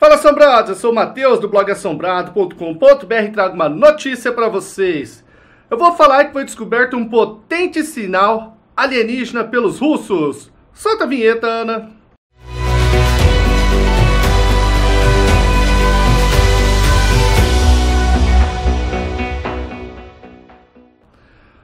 Fala Assombrados, eu sou o Matheus do blog assombrado.com.br e trago uma notícia para vocês. Eu vou falar que foi descoberto um potente sinal alienígena pelos russos. Solta a vinheta, Ana.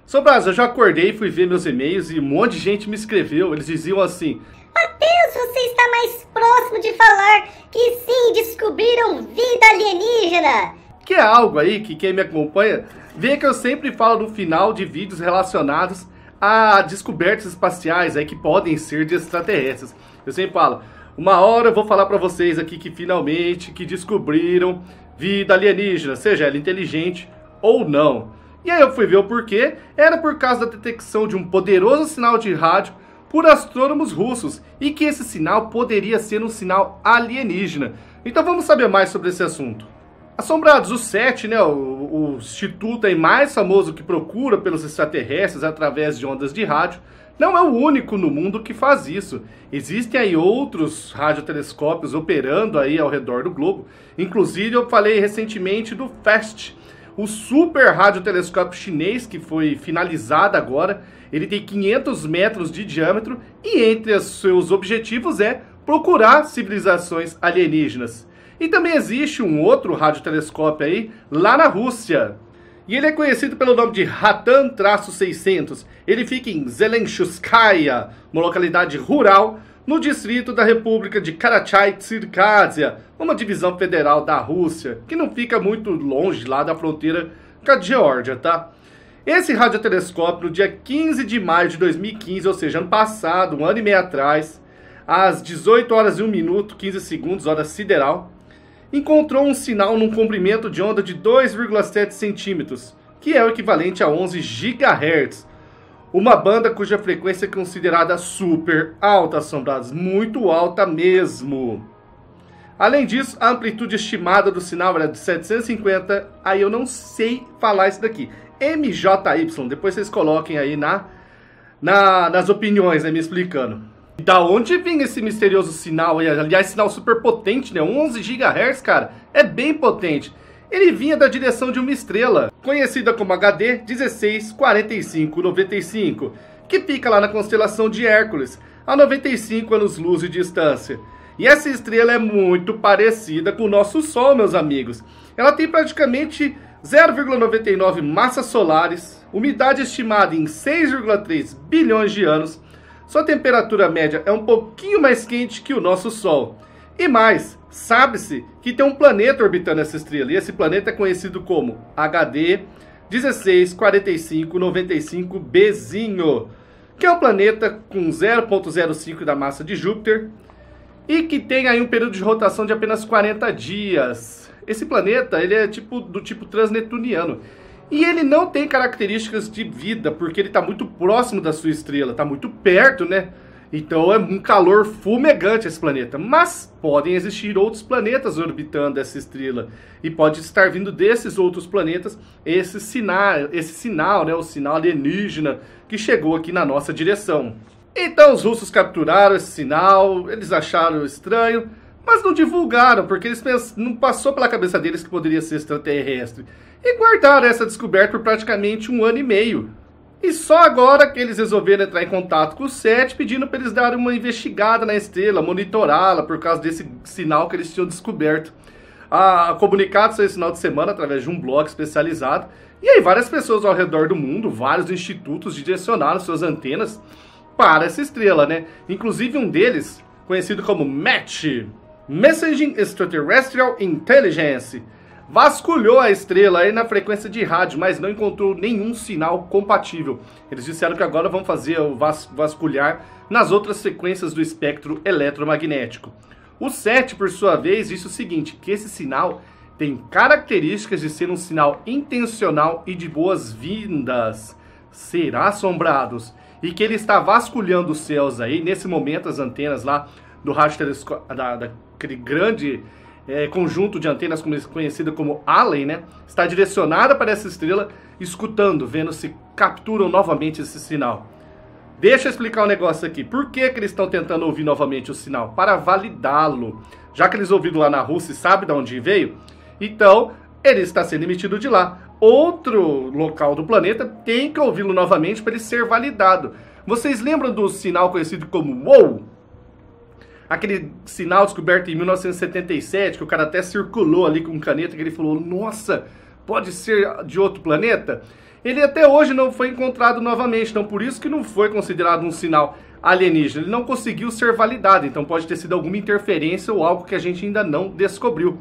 Sobras, eu já acordei, fui ver meus e-mails e um monte de gente me escreveu. Eles diziam assim: Matheus, você está mais próximo de falar que sim, descobriram vida alienígena. Que é algo aí que quem me acompanha vê que eu sempre falo no final de vídeos relacionados a descobertas espaciais aí que podem ser de extraterrestres. Eu sempre falo, uma hora eu vou falar para vocês aqui que finalmente que descobriram vida alienígena, seja ela inteligente ou não. E aí eu fui ver o porquê, era por causa da detecção de um poderoso sinal de rádio por astrônomos russos e que esse sinal poderia ser um sinal alienígena. Então vamos saber mais sobre esse assunto. Assombrados, o SET, né, o, o instituto aí mais famoso que procura pelos extraterrestres através de ondas de rádio, não é o único no mundo que faz isso. Existem aí outros radiotelescópios operando aí ao redor do globo. Inclusive, eu falei recentemente do FAST, o super radiotelescópio chinês, que foi finalizado agora, ele tem 500 metros de diâmetro e entre os seus objetivos é procurar civilizações alienígenas. E também existe um outro radiotelescópio aí, lá na Rússia. E ele é conhecido pelo nome de hatan 600 Ele fica em Zelenchuskaya, uma localidade rural no distrito da República de Karachay-Tsirkazia, uma divisão federal da Rússia, que não fica muito longe lá da fronteira com a Geórgia, tá? Esse radiotelescópio, no dia 15 de maio de 2015, ou seja, ano passado, um ano e meio atrás, às 18 horas e 1 minuto, 15 segundos, hora sideral, encontrou um sinal num comprimento de onda de 2,7 centímetros, que é o equivalente a 11 GHz, uma banda cuja frequência é considerada super alta, assombrados, muito alta mesmo. Além disso, a amplitude estimada do sinal era de 750, aí eu não sei falar isso daqui. MJY, depois vocês coloquem aí na, na nas opiniões, né, me explicando. da onde vinha esse misterioso sinal? Aliás, sinal super potente, né? 11 GHz, cara, é bem potente. Ele vinha da direção de uma estrela, conhecida como HD 164595, que fica lá na constelação de Hércules, a 95 anos-luz de distância. E essa estrela é muito parecida com o nosso Sol, meus amigos. Ela tem praticamente 0,99 massas solares, umidade estimada em 6,3 bilhões de anos, sua temperatura média é um pouquinho mais quente que o nosso Sol. E mais, sabe-se que tem um planeta orbitando essa estrela, e esse planeta é conhecido como HD 164595Bzinho, que é um planeta com 0.05 da massa de Júpiter e que tem aí um período de rotação de apenas 40 dias. Esse planeta, ele é tipo do tipo transnetuniano. E ele não tem características de vida, porque ele está muito próximo da sua estrela, está muito perto, né? Então é um calor fumegante esse planeta. Mas podem existir outros planetas orbitando essa estrela. E pode estar vindo desses outros planetas esse sinal, esse sinal, né, o sinal alienígena que chegou aqui na nossa direção. Então os russos capturaram esse sinal, eles acharam estranho, mas não divulgaram, porque eles pensam, não passou pela cabeça deles que poderia ser extraterrestre. E guardaram essa descoberta por praticamente um ano e meio. E só agora que eles resolveram entrar em contato com o SET, pedindo para eles darem uma investigada na estrela, monitorá-la por causa desse sinal que eles tinham descoberto. A, ah, comunicado saiu esse de semana através de um blog especializado. E aí várias pessoas ao redor do mundo, vários institutos direcionaram suas antenas para essa estrela, né? Inclusive um deles, conhecido como MET, Messaging Extraterrestrial Intelligence, vasculhou a estrela aí na frequência de rádio, mas não encontrou nenhum sinal compatível. Eles disseram que agora vão fazer o vas vasculhar nas outras frequências do espectro eletromagnético. O 7, por sua vez, disse o seguinte, que esse sinal tem características de ser um sinal intencional e de boas-vindas. Será assombrados. E que ele está vasculhando os céus aí, nesse momento as antenas lá do rádio telescópio, daquele da grande é, conjunto de antenas conhecida como Allen, né, está direcionada para essa estrela, escutando, vendo se capturam novamente esse sinal. Deixa eu explicar um negócio aqui. Por que, que eles estão tentando ouvir novamente o sinal? Para validá-lo. Já que eles ouviram lá na Rússia e sabem de onde veio, então ele está sendo emitido de lá. Outro local do planeta tem que ouvi-lo novamente para ele ser validado. Vocês lembram do sinal conhecido como WOW? Aquele sinal descoberto em 1977, que o cara até circulou ali com caneta, que ele falou, nossa, pode ser de outro planeta? Ele até hoje não foi encontrado novamente, então por isso que não foi considerado um sinal alienígena. Ele não conseguiu ser validado, então pode ter sido alguma interferência ou algo que a gente ainda não descobriu.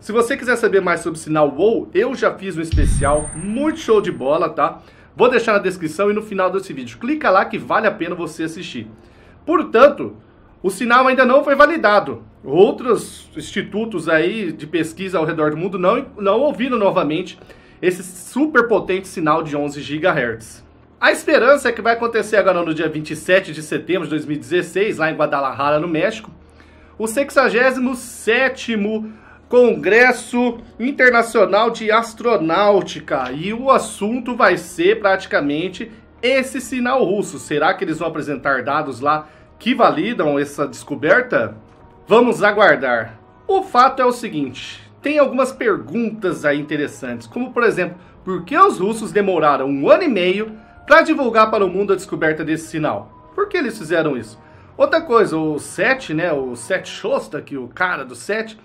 Se você quiser saber mais sobre o sinal WOW, eu já fiz um especial muito show de bola, tá? Vou deixar na descrição e no final desse vídeo. Clica lá que vale a pena você assistir. Portanto, o sinal ainda não foi validado. Outros institutos aí de pesquisa ao redor do mundo não, não ouviram novamente esse superpotente sinal de 11 GHz. A esperança é que vai acontecer agora no dia 27 de setembro de 2016, lá em Guadalajara, no México, o 67º Congresso Internacional de Astronáutica. E o assunto vai ser praticamente esse sinal russo. Será que eles vão apresentar dados lá que validam essa descoberta? Vamos aguardar. O fato é o seguinte: tem algumas perguntas aí interessantes, como por exemplo, por que os russos demoraram um ano e meio para divulgar para o mundo a descoberta desse sinal? Por que eles fizeram isso? Outra coisa, o Seth, né, o Seth Shosta, que é o cara do Seth,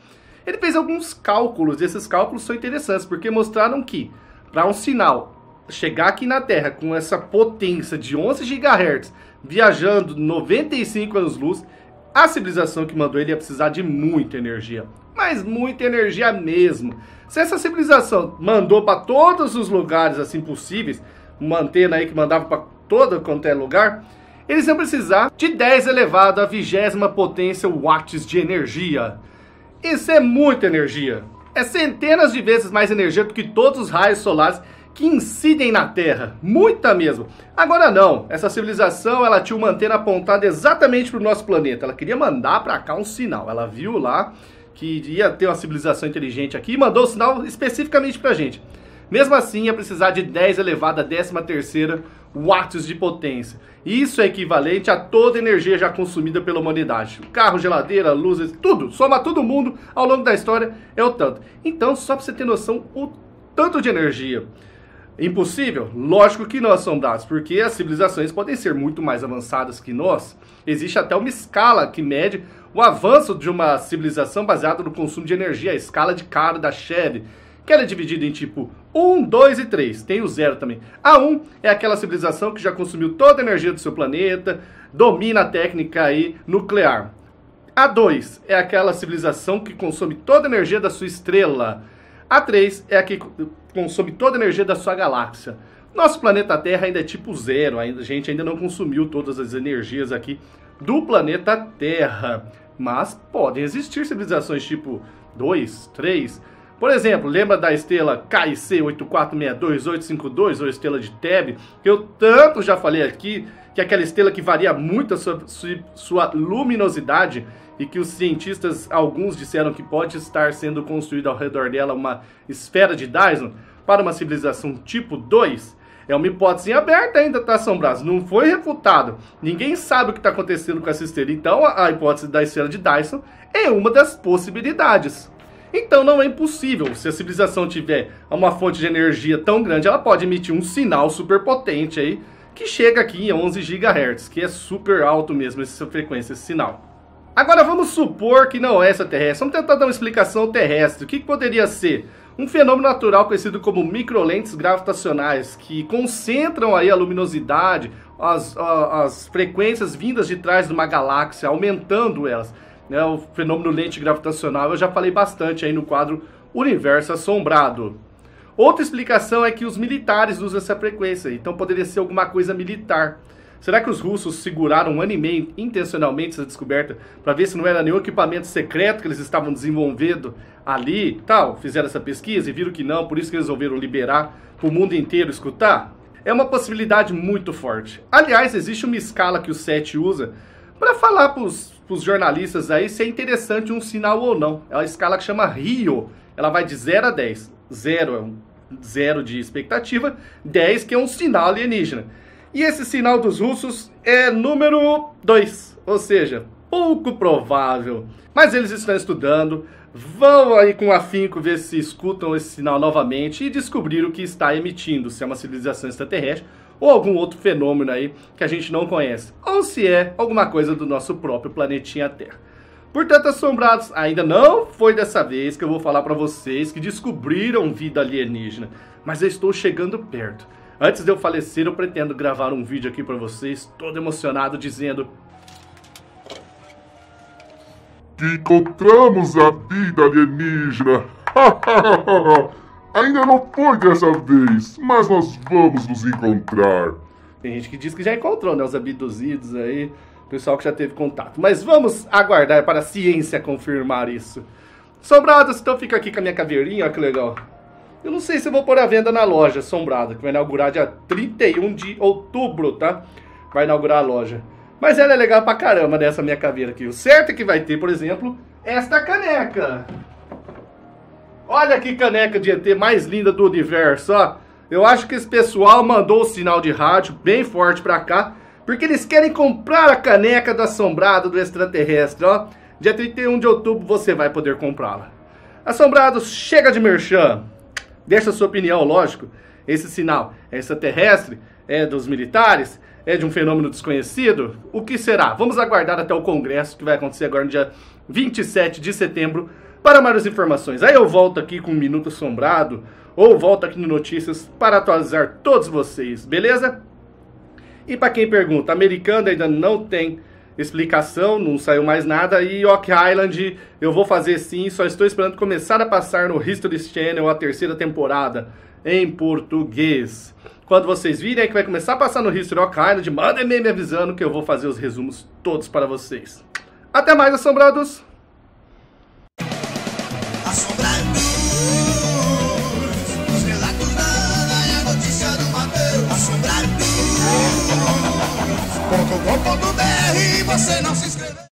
ele fez alguns cálculos, e esses cálculos são interessantes, porque mostraram que para um sinal chegar aqui na Terra com essa potência de 11 GHz viajando 95 anos-luz, a civilização que mandou ele ia precisar de muita energia. Mas muita energia mesmo. Se essa civilização mandou para todos os lugares assim possíveis, uma antena aí que mandava para todo quanto é lugar, eles iam precisar de 10 elevado a vigésima potência watts de energia. Isso é muita energia. É centenas de vezes mais energia do que todos os raios solares que incidem na Terra, muita mesmo. Agora não, essa civilização ela tinha uma antena apontada exatamente para o nosso planeta. Ela queria mandar para cá um sinal. Ela viu lá que ia ter uma civilização inteligente aqui e mandou o sinal especificamente para a gente. Mesmo assim, ia precisar de 10 elevado a 13 watts de potência. Isso é equivalente a toda a energia já consumida pela humanidade. Carro, geladeira, luzes, tudo. Soma todo mundo ao longo da história é o tanto. Então, só para você ter noção, o tanto de energia. Impossível? Lógico que não são dados, porque as civilizações podem ser muito mais avançadas que nós. Existe até uma escala que mede o avanço de uma civilização baseada no consumo de energia, a escala de cara da Chevy, que ela é dividida em tipo 1, 2 e 3. Tem o zero também. A 1 é aquela civilização que já consumiu toda a energia do seu planeta, domina a técnica aí nuclear. A 2 é aquela civilização que consome toda a energia da sua estrela. A 3 é a que consome toda a energia da sua galáxia. Nosso planeta Terra ainda é tipo zero, a gente ainda não consumiu todas as energias aqui do planeta Terra. Mas podem existir civilizações tipo 2, 3. Por exemplo, lembra da estrela KIC 8462852 ou estrela de Teb, que eu tanto já falei aqui, que é aquela estrela que varia muito a sua, sua luminosidade e que os cientistas, alguns disseram que pode estar sendo construída ao redor dela uma esfera de Dyson para uma civilização tipo 2, é uma hipótese aberta ainda, tá, São Brás? Não foi refutado. Ninguém sabe o que está acontecendo com essa esteira. Então, a hipótese da esfera de Dyson é uma das possibilidades. Então, não é impossível. Se a civilização tiver uma fonte de energia tão grande, ela pode emitir um sinal super potente aí, que chega aqui em 11 GHz, que é super alto mesmo essa frequência, esse sinal. Agora vamos supor que não é extraterrestre. Vamos tentar dar uma explicação terrestre. O que, poderia ser? Um fenômeno natural conhecido como microlentes gravitacionais, que concentram aí a luminosidade, as, as frequências vindas de trás de uma galáxia, aumentando elas. Né, o fenômeno lente gravitacional, eu já falei bastante aí no quadro Universo Assombrado. Outra explicação é que os militares usam essa frequência, então poderia ser alguma coisa militar. Será que os russos seguraram um ano e meio intencionalmente essa descoberta para ver se não era nenhum equipamento secreto que eles estavam desenvolvendo ali, tal? Fizeram essa pesquisa e viram que não, por isso que resolveram liberar para o mundo inteiro escutar? É uma possibilidade muito forte. Aliás, existe uma escala que o SET usa para falar para os jornalistas aí se é interessante um sinal ou não. É uma escala que chama Rio. Ela vai de 0 a 10. 0 é um zero de expectativa, 10 que é um sinal alienígena. E esse sinal dos russos é número 2, ou seja, pouco provável. Mas eles estão estudando, vão aí com afinco ver se escutam esse sinal novamente e descobrir o que está emitindo, se é uma civilização extraterrestre ou algum outro fenômeno aí que a gente não conhece, ou se é alguma coisa do nosso próprio planetinha Terra. Portanto, assombrados, ainda não foi dessa vez que eu vou falar para vocês que descobriram vida alienígena, mas eu estou chegando perto. Antes de eu falecer, eu pretendo gravar um vídeo aqui pra vocês, todo emocionado, dizendo... Que encontramos a vida alienígena! Ainda não foi dessa vez, mas nós vamos nos encontrar. Tem gente que diz que já encontrou, né? Os abduzidos aí, pessoal que já teve contato. Mas vamos aguardar para a ciência confirmar isso. Sobrados, então fica aqui com a minha caveirinha, olha que legal. Eu não sei se vou pôr à venda na loja assombrada, que vai inaugurar dia 31 de outubro, tá? Vai inaugurar a loja. Mas ela é legal pra caramba dessa né, minha caveira aqui. O certo é que vai ter, por exemplo, esta caneca. Olha que caneca de ET mais linda do universo, ó. Eu acho que esse pessoal mandou o sinal de rádio bem forte pra cá, porque eles querem comprar a caneca do assombrado do extraterrestre, ó. Dia 31 de outubro você vai poder comprá-la. Assombrados, chega de merchan! Deixa a sua opinião, lógico. Esse sinal é extraterrestre? É dos militares? É de um fenômeno desconhecido? O que será? Vamos aguardar até o Congresso, que vai acontecer agora no dia 27 de setembro, para mais informações. Aí eu volto aqui com um Minuto Assombrado, ou volto aqui no Notícias, para atualizar todos vocês, beleza? E para quem pergunta, americano ainda não tem explicação, não saiu mais nada. E Rock Island, eu vou fazer sim, só estou esperando começar a passar no History Channel a terceira temporada em português. Quando vocês virem é que vai começar a passar no History Rock Island, mandem me avisando que eu vou fazer os resumos todos para vocês. Até mais, assombrados! Globo.com.br, você não se inscreveu.